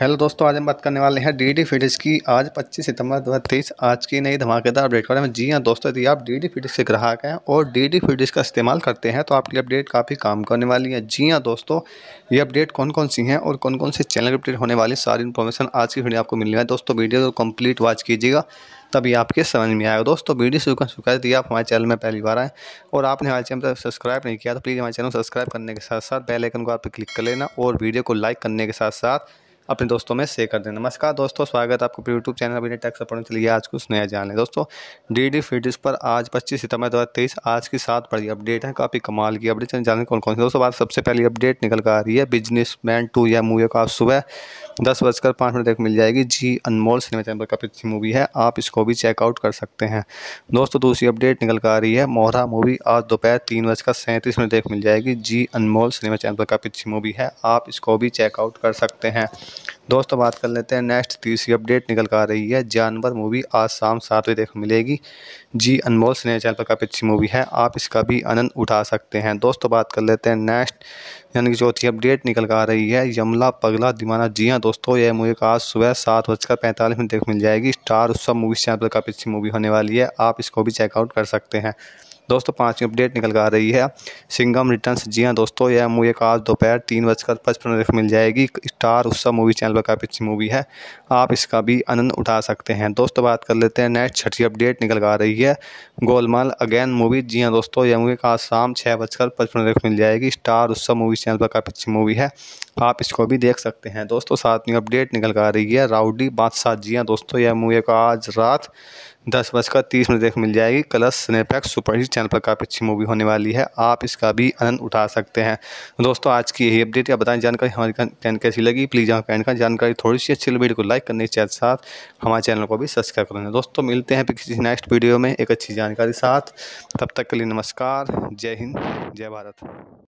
hello दोस्तों आज हम बात करने वाले हैं डी डी फिटिस की आज 25 सितंबर 2023 आज की नई धमाकेदार अपडेट के बारे में जी हाँ दोस्तों यदि आप डी डी फिटिस के ग्राहक हैं और डी डी फिटिस का इस्तेमाल करते हैं तो आपकी अपडेट काफ़ी काम करने वाली है जी हाँ दोस्तों ये अपडेट कौन कौन सी हैं और कौन कौन से चैनल अपडेट होने वाली सारी इन्फॉर्मेशन आज की वीडियो आपको मिल रहा है दोस्तों वीडियो को कम्प्लीट वॉच कीजिएगा तभी आपके समझ में आएगा दोस्तों वीडियो शुरू कर चुका है आप हमारे चैनल में पहली बार आएँ और आपने हमारे चैनल पर सब्सक्राइब नहीं किया तो प्लीज़ हमारे चैनल सब्सक्राइब करने के साथ साथ बेलाइकन को आप क्लिक कर लेना और वीडियो को लाइक करने के साथ साथ अपने दोस्तों में शेयर कर दें नमस्कार दोस्तों स्वागत है आपको यूट्यूब चैनल अभी टैक्स पढ़ने के लिए आज कुछ नया जान लें दोस्तों डी डी फिटिस पर आज 25 सितंबर 2023 आज की सात बड़ी अपडेट है काफ़ी कमाल की अपडेट जानने कौन कौन सी दोस्तों बात सबसे पहली अपडेट निकल कर आ रही है बिजनेस मैन टू या मूवी का सुबह दस बजकर पाँच मिनट तक मिल जाएगी जी अनमोल सिनेमा चैनल काफ़ी अच्छी मूवी है आप इसको भी चेकआउट कर सकते हैं दोस्तों दूसरी अपडेट निकल कर आ रही है मोहरा मूवी आज दोपहर तीन बजकर सैंतीस मिनट तक मिल जाएगी जी अनमोल सिनेमा चैनल काफ़ी अच्छी मूवी है आप इसको भी चेकआउट कर सकते हैं दोस्तों बात कर लेते हैं नेक्स्ट तीसरी अपडेट निकल कर आ रही है जानवर मूवी आज शाम सात बजे तक मिलेगी जी अनमोल सिनेमा चैनल पर काफ़ी अच्छी मूवी है आप इसका भी आनंद उठा सकते हैं दोस्तों बात कर लेते हैं नेक्स्ट यानी कि चौथी अपडेट निकल कर आ रही है यमला पगला दीवाना जी हाँ दोस्तों यह मूवी आज सुबह सात बजकर पैंतालीस मिनट तक मिल जाएगी स्टार उत्सव मूवी यहाँ पर काफ़ी अच्छी मूवी होने वाली है आप इसको भी चेकआउट कर सकते हैं दोस्तों पाँचवीं अपडेट निकल कर आ रही है सिंगम रिटर्न्स जी हाँ दोस्तों यह मूवी एक आज दोपहर तीन बजकर पचपन मिनट मिल जाएगी स्टार उत्सव मूवी चैनल पर काफ़ी अच्छी मूवी है आप इसका भी आनंद उठा सकते हैं दोस्तों बात कर लेते हैं नेक्स्ट छठी अपडेट निकल कर आ रही है गोलमाल अगैन मूवी जी हाँ दोस्तों यह मूवी का आज शाम छः बजकर पचपन मिनट मिल जाएगी स्टार उत्सव मूवी चैनल पर काफ़ी अच्छी मूवी है आप इसको भी देख सकते हैं दोस्तों सातवीं अपडेट निकल कर आ रही है राउडी बादशाह जी हाँ दोस्तों यह मूवी का आज रात दस बजकर तीस मिनट देख मिल जाएगी स्नेपैक्स सुपर सुपरहिट चैनल पर काफ़ी अच्छी मूवी होने वाली है आप इसका भी आनंद उठा सकते हैं दोस्तों आज की यही अपडेट या बताएं जानकारी हमारी कैन कैसी लगी प्लीज़ हमारे कैन का जानकारी थोड़ी सी अच्छी वीडियो को लाइक करने के साथ हमारे चैनल को भी सब्सक्राइब करें दोस्तों मिलते हैं किसी नेक्स्ट वीडियो में एक अच्छी जानकारी साथ तब तक के लिए नमस्कार जय हिंद जय भारत